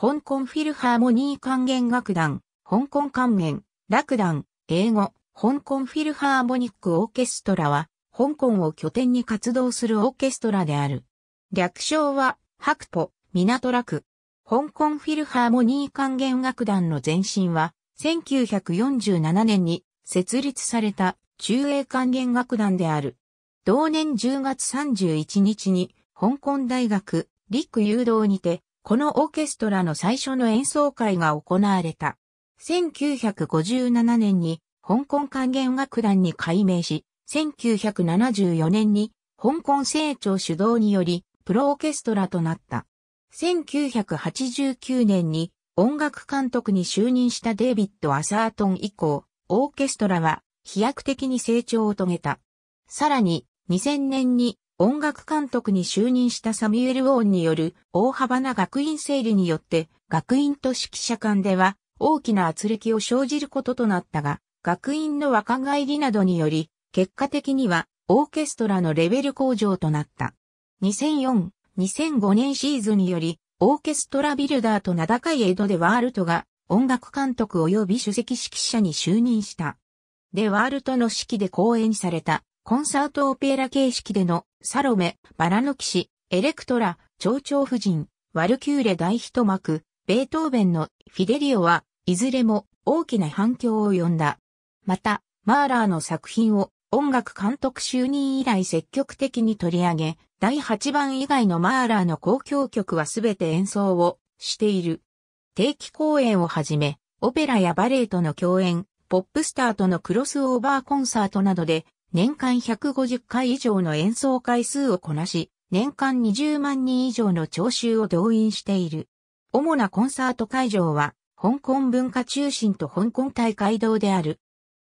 香港フィルハーモニー管弦楽団、香港管弦、楽団、英語、香港フィルハーモニックオーケストラは、香港を拠点に活動するオーケストラである。略称は、白歩、港楽。香港フィルハーモニー管弦楽団の前身は、1947年に設立された中英管弦楽団である。同年10月31日に、香港大学、陸誘導にて、このオーケストラの最初の演奏会が行われた。1957年に香港管弦楽団に改名し、1974年に香港政庁主導によりプロオーケストラとなった。1989年に音楽監督に就任したデイビッド・アサートン以降、オーケストラは飛躍的に成長を遂げた。さらに2000年に音楽監督に就任したサミュエル・ウォーンによる大幅な学院整理によって学院と指揮者間では大きな圧力を生じることとなったが、学院の若返りなどにより、結果的にはオーケストラのレベル向上となった。2004、2005年シーズンにより、オーケストラビルダーと名高いエド・でワールトが音楽監督及び首席指揮者に就任した。でワールトの指揮で講演されたコンサートオペラ形式での、サロメ、バラの騎士、エレクトラ、蝶々夫人、ワルキューレ大一幕、ベートーベンのフィデリオは、いずれも大きな反響を呼んだ。また、マーラーの作品を音楽監督就任以来積極的に取り上げ、第8番以外のマーラーの交響曲はすべて演奏をしている。定期公演をはじめ、オペラやバレエとの共演、ポップスターとのクロスオーバーコンサートなどで年間150回以上の演奏回数をこなし、年間20万人以上の聴衆を動員している。主なコンサート会場は、香港文化中心と香港大会堂である。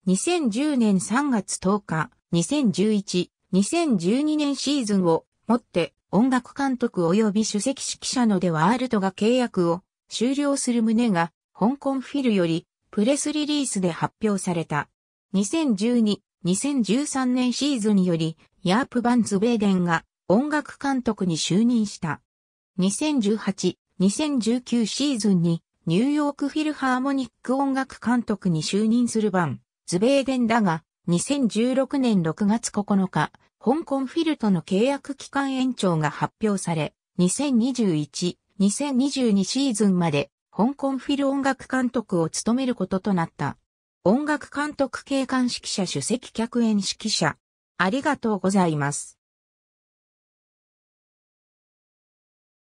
2010年3月10日、2011、2012年シーズンをもって音楽監督及び主席指揮者のデワールドが契約を終了する旨が香港フィルよりプレスリリースで発表された。2012、2013年シーズンより、ヤープ・バンズ・ベーデンが音楽監督に就任した。2018、2019シーズンにニューヨークフィルハーモニック音楽監督に就任するバン、ズベーデンだが、2016年6月9日、香港フィルとの契約期間延長が発表され、2021、2022シーズンまで香港フィル音楽監督を務めることとなった。音楽監督系監指揮者主席客演指揮者。ありがとうございます。